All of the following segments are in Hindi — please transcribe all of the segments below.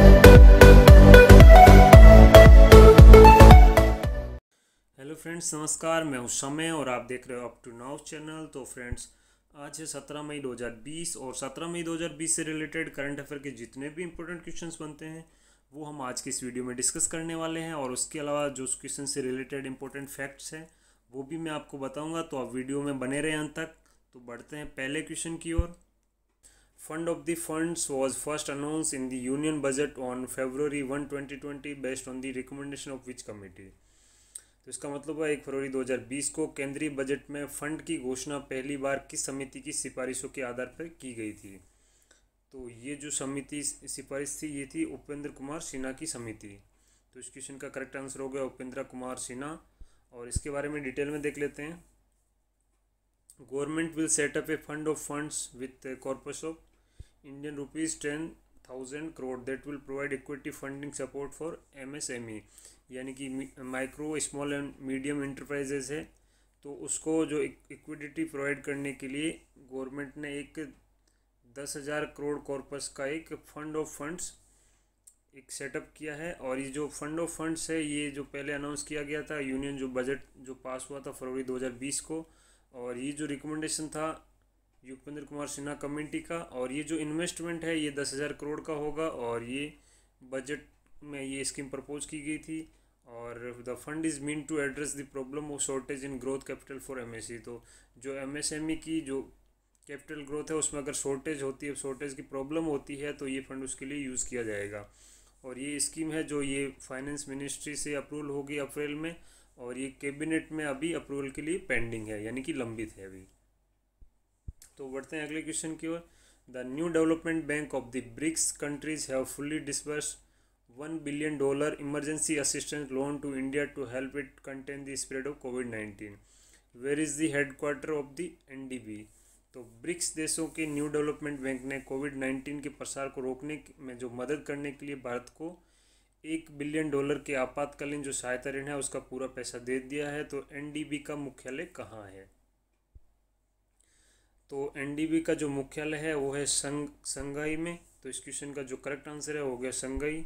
हेलो फ्रेंड्स नमस्कार मैं हूँ समय और आप देख रहे हो अप टू नाउ चैनल तो फ्रेंड्स आज है सत्रह मई 2020 और सत्रह मई 2020 से रिलेटेड करंट अफेयर के जितने भी इंपॉर्टेंट क्वेश्चंस बनते हैं वो हम आज के इस वीडियो में डिस्कस करने वाले हैं और उसके अलावा जो उस क्वेश्चन से रिलेटेड इंपॉर्टेंट फैक्ट्स हैं वो भी मैं आपको बताऊंगा तो आप वीडियो में बने रहे अंत तक तो बढ़ते हैं पहले क्वेश्चन की ओर Fund of the funds was first announced in the Union Budget on February 1, 2020 based on the recommendation of which committee? तो इसका मतलब है एक फरवरी 2020 को केंद्रीय बजट में फंड की घोषणा पहली बार किस समिति की सिफारिशों के आधार पर की गई थी तो ये जो समिति सिफारिश थी ये थी उपेंद्र कुमार सिन्हा की समिति तो इस क्वेश्चन का करेक्ट आंसर हो गया उपेंद्र कुमार सिन्हा और इसके बारे में डिटेल में देख लेते हैं government will set up a fund of funds with corpus of Indian rupees ten thousand crore that will provide equity funding support for M S M E यानी कि micro small and medium enterprises है तो उसको जो इक्विडिटी e, प्रोवाइड करने के लिए गवर्नमेंट ने एक दस हज़ार करोड़ कॉर्पस का एक फंड ऑफ फंड्स एक सेटअप किया है और ये जो फंड ऑफ फंड्स है ये जो पहले अनाउंस किया गया था यूनियन जो बजट जो पास हुआ था फरवरी 2020 को और ये जो रिकमेंडेशन था युगपेंद्र कुमार सिन्हा कमेटी का और ये जो इन्वेस्टमेंट है ये दस हज़ार करोड़ का होगा और ये बजट में ये स्कीम प्रपोज की गई थी और the fund is mean to address the problem of shortage in growth capital for M तो जो एम e की जो कैपिटल ग्रोथ है उसमें अगर शॉर्टेज होती है शॉर्टेज की प्रॉब्लम होती है तो ये फंड उसके लिए यूज़ किया जाएगा और ये स्कीम है जो ये फाइनेंस मिनिस्ट्री से अप्रूवल होगी अप्रैल में और ये कैबिनेट में अभी अप्रूवल के लिए पेंडिंग है यानी कि लंबित है अभी तो बढ़ते हैं अगले क्वेश्चन की ओर the new development bank of the BRICS countries have fully disburse one billion dollar emergency assistance loan to India to help it contain the spread of COVID nineteen where is the headquarter of the N D B तो ब्रिक्स देशों के न्यू डेवलपमेंट बैंक ने कोविड नाइन्टीन के प्रसार को रोकने में जो मदद करने के लिए भारत को एक बिलियन डॉलर के आपातकालीन जो सहायता ऋण है उसका पूरा पैसा दे दिया है तो एन डी बी का मुख्यालय कहाँ है तो एनडीबी का जो मुख्यालय है वो है संग संघाई में तो इस क्वेश्चन का जो करेक्ट आंसर है वो गया संघाई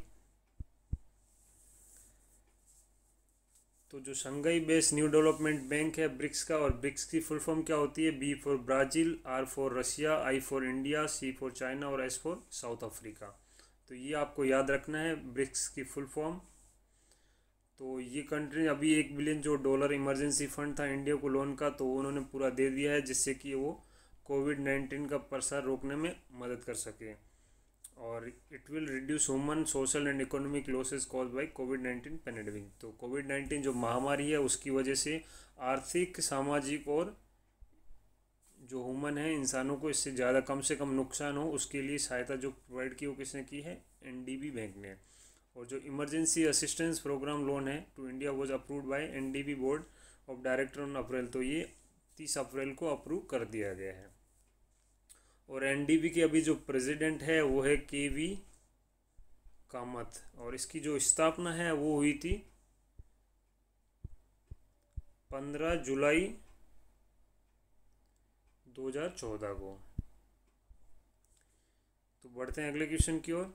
तो जो Shanghai base new development bank है ब्रिक्स का और ब्रिक्स की फुल फॉर्म क्या होती है B for Brazil R for Russia I for India C for China और एस फॉर साउथ अफ्रीका तो ये आपको याद रखना है ब्रिक्स की फुल फॉर्म तो ये कंट्री अभी एक बिलियन जो डॉलर इमरजेंसी फंड था इंडिया को लोन का तो उन्होंने पूरा दे दिया है जिससे कि वो कोविड नाइन्टीन का प्रसार रोकने में मदद कर सके और it will reduce human social and economic losses cause by COVID nineteen pandemic तो कोविड नाइन्टीन जो महामारी है उसकी वजह से आर्थिक सामाजिक और जो ह्यूमन है इंसानों को इससे ज़्यादा कम से कम नुकसान हो उसके लिए सहायता जो प्रोवाइड की वो किसने की है बी बैंक ने और जो इमरजेंसी असिस्टेंस प्रोग्राम लोन है to India was approved D B board of director on April तो ये तीस अप्रैल को अप्रूव कर दिया गया है और एनडीबी के अभी जो प्रेसिडेंट है वो है के वी कामत और इसकी जो स्थापना है वो हुई थी पंद्रह जुलाई दो हजार चौदह को तो बढ़ते हैं अगले क्वेश्चन की ओर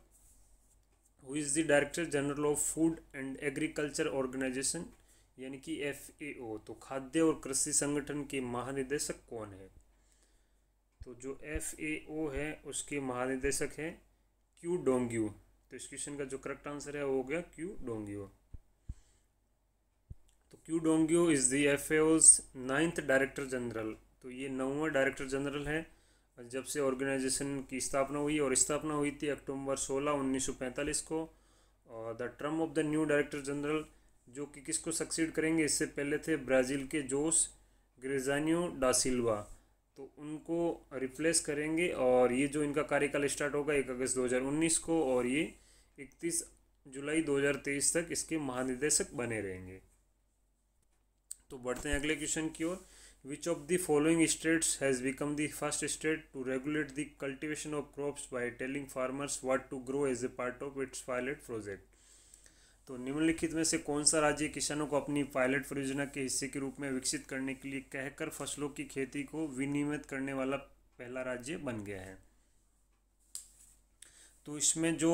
who is the director general of food and agriculture organisation यानी कि एफ तो खाद्य और कृषि संगठन के महानिदेशक कौन है तो जो एफ ए ओ है उसके महानिदेशक हैं क्यू डोंग्यू तो इस क्वेश्चन का जो करेक्ट आंसर है वो हो गया क्यू डोंग्यू तो Qu Dongyu is the F A O's ninth director general तो ये नौवा डायरेक्टर जनरल है जब से ऑर्गेनाइजेशन की स्थापना हुई और स्थापना हुई थी अक्टूबर सौ पैंतालीस को और the term of the new director general जो कि किसको सक्सीड करेंगे इससे पहले थे ब्राज़ील के जोस ग्रेजानियो डासिल्वा तो उनको रिप्लेस करेंगे और ये जो इनका कार्यकाल स्टार्ट होगा एक अगस्त 2019 को और ये 31 जुलाई 2023 तक इसके महानिदेशक बने रहेंगे तो बढ़ते हैं अगले क्वेश्चन की ओर which of the following states has become the first state to regulate the cultivation of crops by telling farmers what to grow as a part of its pilot project तो निम्नलिखित में से कौन सा राज्य किसानों को अपनी पायलट परियोजना के हिस्से के रूप में विकसित करने के लिए कहकर फसलों की खेती को विनियमित करने वाला पहला राज्य बन गया है तो इसमें जो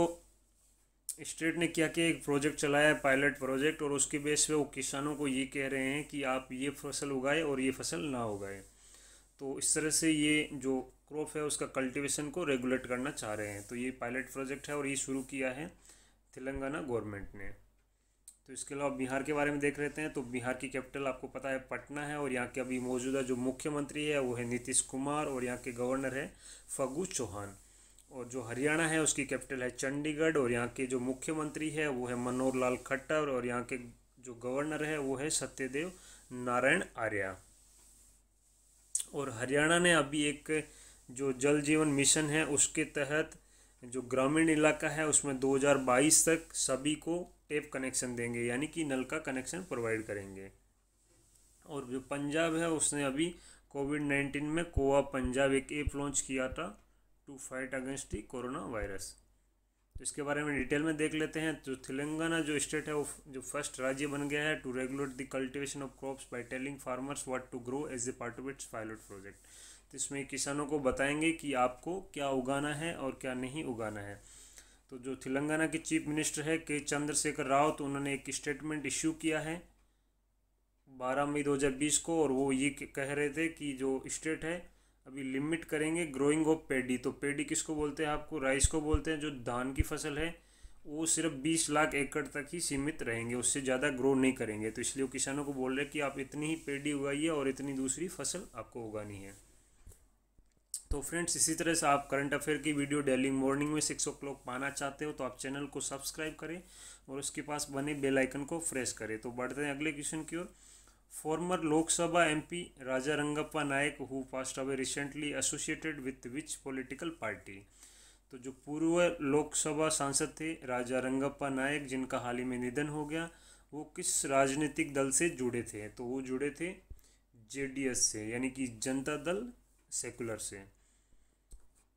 स्टेट ने क्या किया कि एक प्रोजेक्ट चलाया है पायलट प्रोजेक्ट और उसके बेस पे वो किसानों को ये कह रहे हैं कि आप ये फसल उगाए और ये फसल ना उगाए तो इस तरह से ये जो क्रॉप है उसका कल्टीवेशन को रेगुलेट करना चाह रहे हैं तो ये पायलट प्रोजेक्ट है और ये शुरू किया है तेलंगाना गवर्नमेंट ने तो इसके अलावा बिहार के बारे में देख लेते हैं तो बिहार की कैपिटल आपको पता है पटना है और यहाँ के अभी मौजूदा जो मुख्यमंत्री है वो है नीतीश कुमार और यहाँ के गवर्नर है फगू चौहान और जो हरियाणा है उसकी कैपिटल है चंडीगढ़ और यहाँ के जो मुख्यमंत्री है वो है मनोहर लाल खट्टर और यहाँ के जो गवर्नर है वो है सत्यदेव नारायण आर्या और हरियाणा ने अभी एक जो जल जीवन मिशन है उसके तहत जो ग्रामीण इलाका है उसमें 2022 तक सभी को टेप कनेक्शन देंगे यानी कि नल का कनेक्शन प्रोवाइड करेंगे और जो पंजाब है उसने अभी कोविड नाइन्टीन में कोआ पंजाब एक ऐप लॉन्च किया था to fight against the corona virus तो इसके बारे में डिटेल में देख लेते हैं तो तेलंगाना जो स्टेट है वो जो फर्स्ट राज्य बन गया है to regulate the cultivation of crops by telling farmers what to grow as a part of its pilot project तो इसमें किसानों को बताएंगे कि आपको क्या उगाना है और क्या नहीं उगाना है तो जो तेलंगाना के चीफ मिनिस्टर है के चंद्रशेखर राव तो उन्होंने एक स्टेटमेंट इश्यू किया है बारह मई दो को और वो ये कह रहे थे कि जो स्टेट है अभी लिमिट करेंगे ग्रोइंग ऑफ पेडी तो पेडी किसको बोलते हैं आपको राइस को बोलते हैं जो धान की फसल है वो सिर्फ बीस लाख एकड़ तक ही सीमित रहेंगे उससे ज़्यादा ग्रो नहीं करेंगे तो इसलिए वो किसानों को बोल रहे हैं कि आप इतनी ही पेडी उगाइए और इतनी दूसरी फसल आपको उगानी है तो फ्रेंड्स इसी तरह से आप करंट अफेयर की वीडियो डेली मॉर्निंग में सिक्स ओ क्लॉक पाना चाहते हो तो आप चैनल को सब्सक्राइब करें और उसके पास बने बेल आइकन को प्रेस करें तो बढ़ते हैं अगले क्वेश्चन की ओर former Lok Sabha MP Raja Rangappa Nayak who passed away recently associated associated which political party तो जो पूर्व लोकसभा सांसद थे राजा रंगप्पा नायक जिनका हाल ही में निधन हो गया वो किस राजनीतिक दल से जुड़े थे तो वो जुड़े थे जेडीएस से यानी कि जनता दल सेकुलर से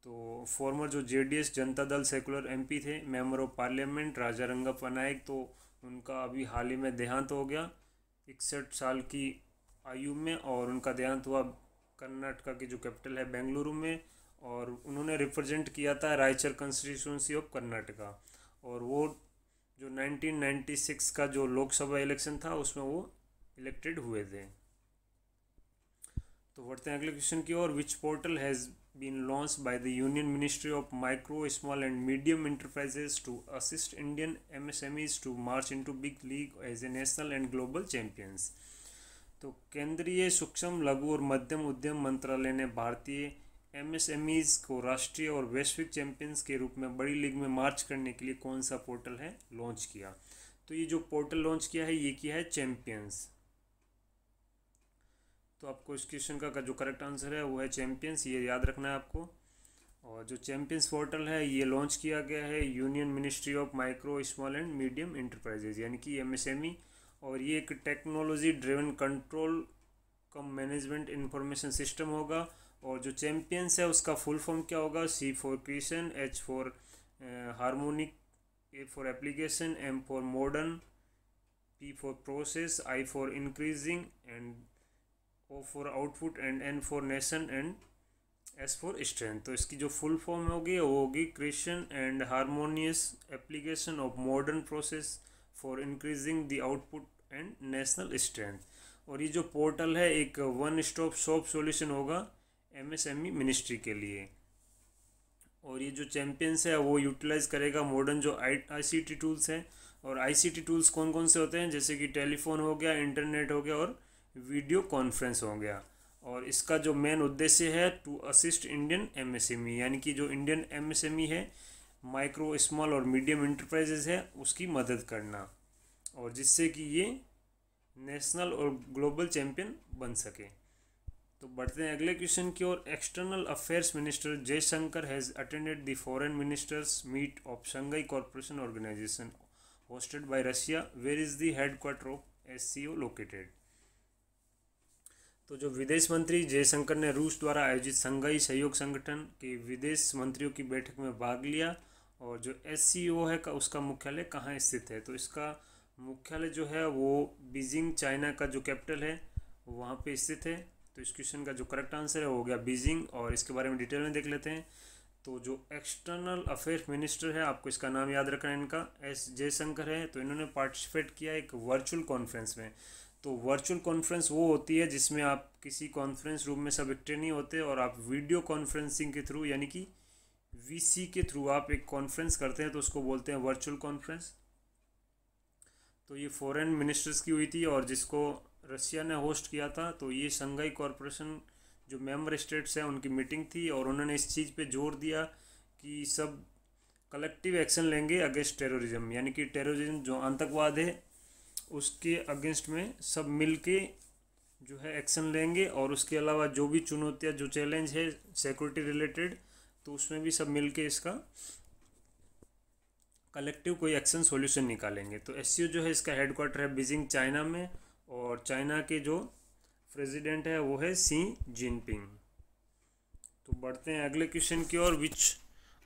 तो फॉर्मर जो जेडीएस जनता दल सेकुलर एमपी थे member of parliament Raja Rangappa Nayak तो उनका अभी हाल ही में देहांत हो गया इकसठ साल की आयु में और उनका देहांत हुआ कर्नाटका की जो कैपिटल है बेंगलुरु में और उन्होंने रिप्रेजेंट किया था रायचर कॉन्स्टिट्यूंसी ऑफ कर्नाटका और वो जो 1996 का जो लोकसभा इलेक्शन था उसमें वो इलेक्टेड हुए थे तो बढ़ते हैं अगले क्वेश्चन की ओर which portal has been launched by the Union Ministry of Micro, Small and Medium Enterprises to assist Indian MSMEs to march into big league as a national and global champions. तो केंद्रीय सूक्ष्म लघु और मध्यम उद्यम मंत्रालय ने भारतीय एमएसएमईज को राष्ट्रीय और वैश्विक चैंपियंस के रूप में बड़ी लीग में मार्च करने के लिए कौन सा पोर्टल है लॉन्च किया तो ये जो पोर्टल लॉन्च किया है ये किया है चैंपियंस तो आपको इस क्वेश्चन का जो करेक्ट आंसर है वो है चैम्पियंस ये याद रखना है आपको और जो चैम्पियंस पोर्टल है ये लॉन्च किया गया है union ministry of micro small and medium enterprises यानी कि एमएसएमई और ये एक technology driven control cum management information system होगा और जो चैम्पियंस है उसका फुल फॉर्म क्या होगा C for creation H for harmonic A for application M for modern P for process I for increasing and O for output and N for nation and S for strength तो इसकी जो फुल फॉर्म होगी वो होगी creation and harmonious application of modern process for increasing the output and national strength और ये जो पोर्टल है एक वन स्टॉप शॉप सॉल्यूशन होगा एमएसएमई मिनिस्ट्री e के लिए और ये जो चैम्पियंस है वो यूटिलाइज़ करेगा मॉडर्न जो आई आई टूल्स हैं और आई टूल्स कौन कौन से होते हैं जैसे कि टेलीफोन हो गया इंटरनेट हो गया और वीडियो कॉन्फ्रेंस हो गया और इसका जो मेन उद्देश्य है टू असिस्ट इंडियन एमएसएमई यानी कि जो इंडियन एमएसएमई e है माइक्रो स्मॉल और मीडियम इंटरप्राइजेज है उसकी मदद करना और जिससे कि ये नेशनल और ग्लोबल चैम्पियन बन सके तो बढ़ते हैं अगले क्वेश्चन की ओर external affairs minister Jaishankar has attended the foreign ministers meet of Shanghai corporation organisation hosted by Russia where is the head quarter of S located तो जो विदेश मंत्री जयशंकर ने रूस द्वारा आयोजित संघाई सहयोग संगठन के विदेश मंत्रियों की बैठक में भाग लिया और जो एस है का उसका मुख्यालय कहाँ स्थित है तो इसका मुख्यालय जो है वो बीजिंग चाइना का जो कैपिटल है वहाँ पे स्थित है तो इस क्वेश्चन का जो करेक्ट आंसर है वो हो गया बीजिंग और इसके बारे में डिटेल में देख लेते हैं तो जो एक्सटर्नल अफेयर मिनिस्टर है आपको इसका नाम याद रखना है इनका एस जयशंकर है तो इन्होंने पार्टिसिपेट किया एक वर्चुअल कॉन्फ्रेंस में तो वर्चुअल कॉन्फ्रेंस वो होती है जिसमें आप किसी कॉन्फ्रेंस रूम में सब इकट्ठे नहीं होते और आप वीडियो कॉन्फ्रेंसिंग के थ्रू यानी कि वीसी के थ्रू आप एक कॉन्फ्रेंस करते हैं तो उसको बोलते हैं वर्चुअल कॉन्फ्रेंस तो ये फॉरेन मिनिस्टर्स की हुई थी और जिसको रशिया ने होस्ट किया था तो ये शंघाई कॉरपोरेशन जो मेम्बर स्टेट्स हैं उनकी मीटिंग थी और उन्होंने इस चीज़ पे जोर दिया कि सब कलेक्टिव एक्शन लेंगे अगेंस्ट टेररिज्म यानी कि टेररिज्म जो आतंकवाद है उसके अगेंस्ट में सब मिल के जो है एक्शन लेंगे और उसके अलावा जो भी चुनौतियाँ जो चैलेंज है सिक्योरिटी रिलेटेड तो उसमें भी सब मिल के इसका कलेक्टिव कोई एक्शन सॉल्यूशन निकालेंगे तो एस जो है इसका हेडक्वार्टर है बीजिंग चाइना में और चाइना के जो प्रेसिडेंट है वो है सी जिनपिंग तो बढ़ते हैं अगले क्वेश्चन की ओर which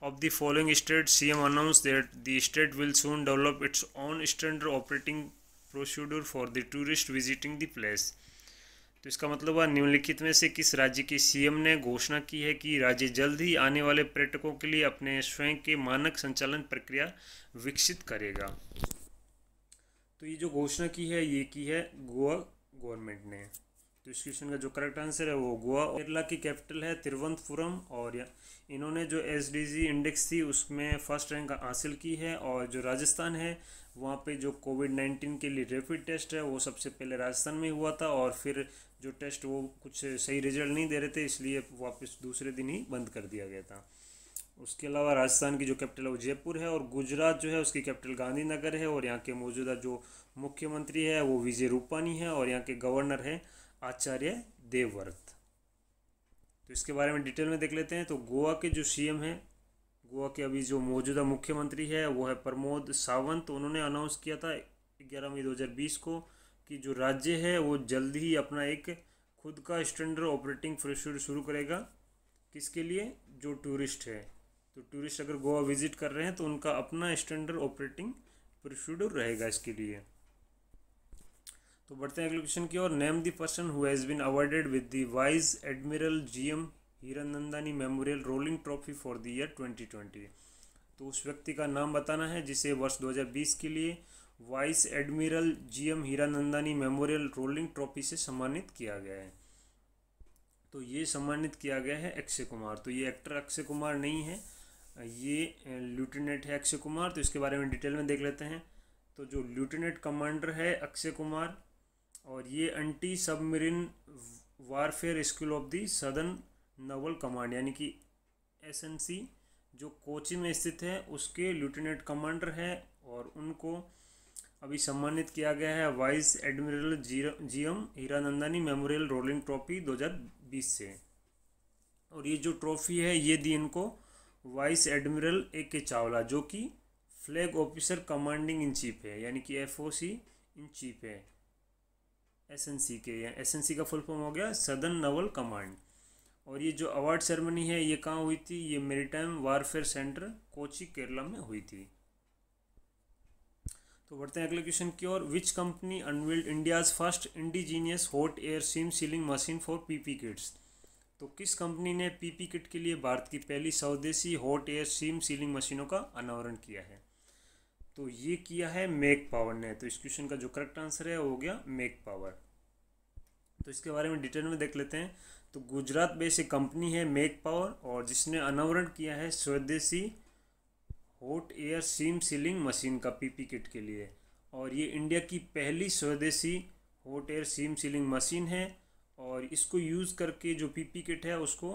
of the following state CM announce that the state will soon develop its on standard operating procedure for the tourist visiting the place तो इसका मतलब हुआ निम्नलिखित में से किस राज्य के सीएम ने घोषणा की है कि राज्य जल्द ही आने वाले पर्यटकों के लिए अपने स्वयं के मानक संचालन प्रक्रिया विकसित करेगा तो ये जो घोषणा की है ये की है गोवा गवर्नमेंट ने तो इस क्वेश्चन का जो करेक्ट आंसर है वो गोवा केरला की कैपिटल है तिरुवनंतपुरम और इन्होंने जो एस इंडेक्स थी उसमें फर्स्ट रैंक हासिल की है और जो राजस्थान है वहाँ पे जो कोविड नाइन्टीन के लिए रेपिड टेस्ट है वो सबसे पहले राजस्थान में हुआ था और फिर जो टेस्ट वो कुछ सही रिजल्ट नहीं दे रहे थे इसलिए वापस दूसरे दिन ही बंद कर दिया गया था उसके अलावा राजस्थान की जो कैपिटल है वो जयपुर है और गुजरात जो है उसकी कैपिटल गांधीनगर है और यहाँ के मौजूदा जो मुख्यमंत्री है वो विजय रूपानी है और यहाँ के गवर्नर है आचार्य देवव्रत तो इसके बारे में डिटेल में देख लेते हैं तो गोवा के जो सीएम हैं गोवा के अभी जो मौजूदा मुख्यमंत्री है वो है प्रमोद सावंत उन्होंने अनाउंस किया था ग्यारह मई दो को कि जो राज्य है वो जल्द ही अपना एक खुद का स्टैंडर्ड ऑपरेटिंग प्रोसीजर शुरू करेगा किसके लिए जो टूरिस्ट है तो टूरिस्ट अगर गोवा विजिट कर रहे हैं तो उनका अपना स्टैंडर्ड ऑपरेटिंग प्रोसीडर रहेगा इसके लिए तो बढ़ते हैं अगले क्वेश्चन की ओर name the person who has been awarded with the vice admiral G M Hiranandani memorial rolling trophy for the year 2020 तो उस व्यक्ति का नाम बताना है जिसे वर्ष 2020 के लिए vice admiral G M Hiranandani memorial rolling trophy से सम्मानित किया गया है तो ये सम्मानित किया गया है अक्षय कुमार तो ये एक्टर अक्षय कुमार नहीं है ये लेफ्टिनेंट है अक्षय कुमार तो इसके बारे में डिटेल में देख लेते हैं तो जो लेफ्टिनेंट कमांडर है अक्षय कुमार और ये anti submarine warfare school of the southern naval command यानी कि एसएनसी जो कोची में स्थित है उसके लेफ्टिनेंट कमांडर हैं और उनको अभी सम्मानित किया गया है vice admiral G M Hiranandani memorial rolling trophy 2020 से और ये जो ट्रॉफी है ये दी इनको वाइस एडमिरल ए के चावला जो कि flag officer commanding in chief है यानी कि F O C in chief है एस एन सी के एस एन सी का फुल फॉर्म हो गया सदन नवल कमांड और ये जो अवार्ड सेरेमनी है ये कहाँ हुई थी ये maritime warfare centre Kochi Kerala में हुई थी तो बढ़ते हैं अगले क्वेश्चन की ओर which company unveiled India's first indigenous hot air seam sealing machine for PP kits तो किस कंपनी ने पीपी किट के लिए भारत की पहली स्वदेशी हॉट एयर सीम सीलिंग मशीनों का अनावरण किया है तो ये किया है मेक पावर ने तो इस क्वेश्चन का जो करेक्ट आंसर है वो हो गया मेक पावर तो इसके बारे में डिटेल में देख लेते हैं तो गुजरात बेस एक कंपनी है मेक पावर और जिसने अनावरण किया है स्वदेशी hot air seam sealing machine का पीपी किट के लिए और ये इंडिया की पहली स्वदेशी hot air seam sealing machine है और इसको यूज़ करके जो पीपी किट है उसको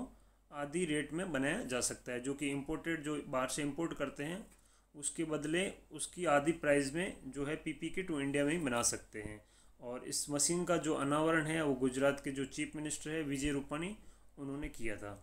आधी रेट में बनाया जा सकता है जो कि इम्पोर्टेड जो बाहर से इम्पोर्ट करते हैं उसके बदले उसकी आधी प्राइस में जो है पीपी किट वो इंडिया में ही बना सकते हैं और इस मशीन का जो अनावरण है वो गुजरात के जो चीफ मिनिस्टर है विजय रूपानी उन्होंने किया था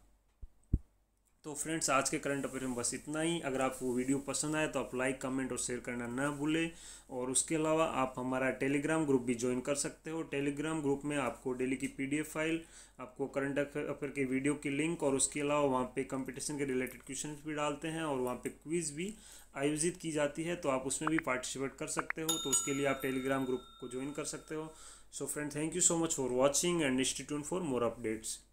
तो फ्रेंड्स आज के करंट अफेयर में बस इतना ही अगर आपको वीडियो पसंद आए तो आप लाइक कमेंट और शेयर करना ना भूलें और उसके अलावा आप हमारा टेलीग्राम ग्रुप भी ज्वाइन कर सकते हो टेलीग्राम ग्रुप में आपको डेली की पीडीएफ फाइल आपको करंट अफेयर के वीडियो की लिंक और उसके अलावा वहाँ पे कंपटीशन के रिलेटेड क्वेश्चन भी डालते हैं और वहाँ पर क्विज भी आयोजित की जाती है तो आप उसमें भी पार्टिसिपेट कर सकते हो तो उसके लिए आप टेलीग्राम ग्रुप को ज्वाइन कर सकते हो so friend thank you so much for watching and institute for more updates